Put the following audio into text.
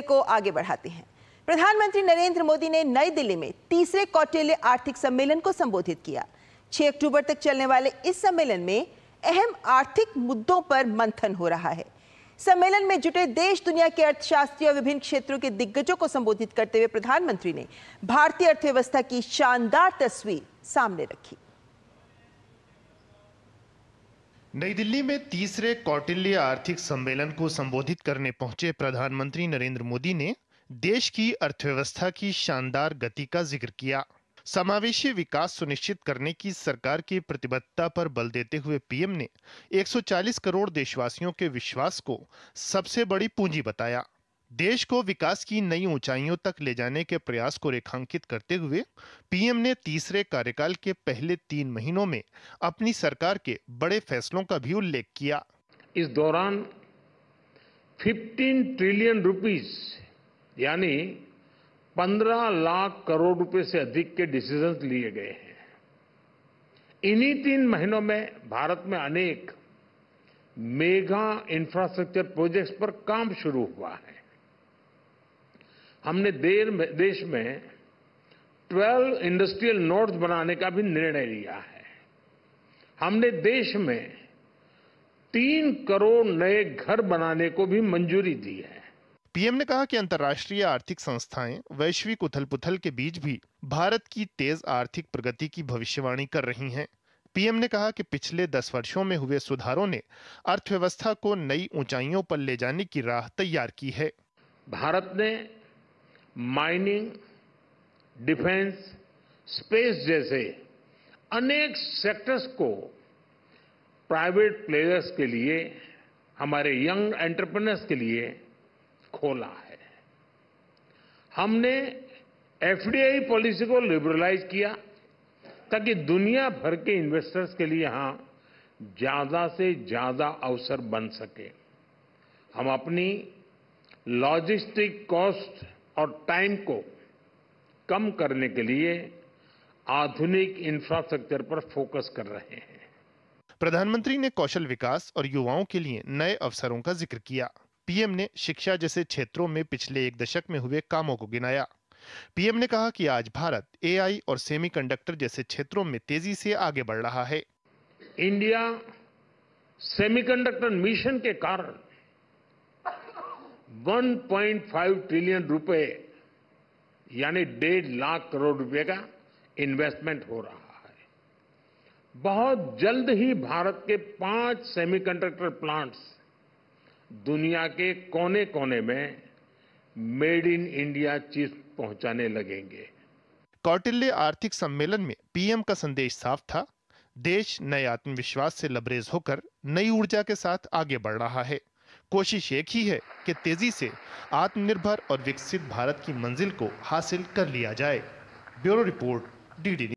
को आगे बढ़ाते हैं प्रधानमंत्री नरेंद्र मोदी ने नई दिल्ली में तीसरे कौटिल्य आर्थिक सम्मेलन को संबोधित किया 6 अक्टूबर तक चलने वाले इस सम्मेलन में अहम आर्थिक मुद्दों पर मंथन हो रहा है सम्मेलन में जुटे देश दुनिया के अर्थशास्त्री और विभिन्न क्षेत्रों के दिग्गजों को संबोधित करते हुए प्रधानमंत्री ने भारतीय अर्थव्यवस्था की शानदार तस्वीर सामने रखी नई दिल्ली में तीसरे कौटिल्य आर्थिक सम्मेलन को संबोधित करने पहुंचे प्रधानमंत्री नरेंद्र मोदी ने देश की अर्थव्यवस्था की शानदार गति का जिक्र किया समावेशी विकास सुनिश्चित करने की सरकार की प्रतिबद्धता पर बल देते हुए पीएम ने 140 करोड़ देशवासियों के विश्वास को सबसे बड़ी पूंजी बताया देश को विकास की नई ऊंचाइयों तक ले जाने के प्रयास को रेखांकित करते हुए पीएम ने तीसरे कार्यकाल के पहले तीन महीनों में अपनी सरकार के बड़े फैसलों का भी उल्लेख किया इस दौरान 15 ट्रिलियन रुपीस यानी 15 लाख करोड़ रुपए से अधिक के डिसीजन लिए गए हैं इन्हीं तीन महीनों में भारत में अनेक मेगा इंफ्रास्ट्रक्चर प्रोजेक्ट्स पर काम शुरू हुआ है हमने देर में, देश में 12 इंडस्ट्रियल नोड्स बनाने का भी निर्णय लिया है हमने देश में तीन करोड़ नए घर बनाने को भी मंजूरी दी है पीएम ने कहा कि अंतर्राष्ट्रीय आर्थिक संस्थाएं वैश्विक उथल पुथल के बीच भी भारत की तेज आर्थिक प्रगति की भविष्यवाणी कर रही हैं पीएम ने कहा कि पिछले दस वर्षों में हुए सुधारों ने अर्थव्यवस्था को नई ऊंचाइयों पर ले जाने की राह तैयार की है भारत ने माइनिंग डिफेंस स्पेस जैसे अनेक सेक्टर्स को प्राइवेट प्लेयर्स के लिए हमारे यंग एंटरप्रेन्योर्स के लिए खोला है हमने एफडीआई पॉलिसी को लिबरलाइज किया ताकि दुनिया भर के इन्वेस्टर्स के लिए यहां ज्यादा से ज्यादा अवसर बन सके हम अपनी लॉजिस्टिक कॉस्ट और टाइम को कम करने के लिए आधुनिक इंफ्रास्ट्रक्चर पर फोकस कर रहे हैं प्रधानमंत्री ने कौशल विकास और युवाओं के लिए नए अवसरों का जिक्र किया पीएम ने शिक्षा जैसे क्षेत्रों में पिछले एक दशक में हुए कामों को गिनाया पीएम ने कहा कि आज भारत एआई और सेमीकंडक्टर जैसे क्षेत्रों में तेजी से आगे बढ़ रहा है इंडिया सेमीकंडक्टर मिशन के कारण 1.5 ट्रिलियन रुपए यानी डेढ़ लाख करोड़ रुपए का इन्वेस्टमेंट हो रहा है बहुत जल्द ही भारत के पांच सेमीकंडक्टर प्लांट्स दुनिया के कोने कोने में मेड इन इंडिया चीज पहुंचाने लगेंगे कौटिल्य आर्थिक सम्मेलन में पीएम का संदेश साफ था देश नए आत्मविश्वास से लबरेज होकर नई ऊर्जा के साथ आगे बढ़ रहा है कोशिश एक ही है कि तेजी से आत्मनिर्भर और विकसित भारत की मंजिल को हासिल कर लिया जाए ब्यूरो रिपोर्ट डी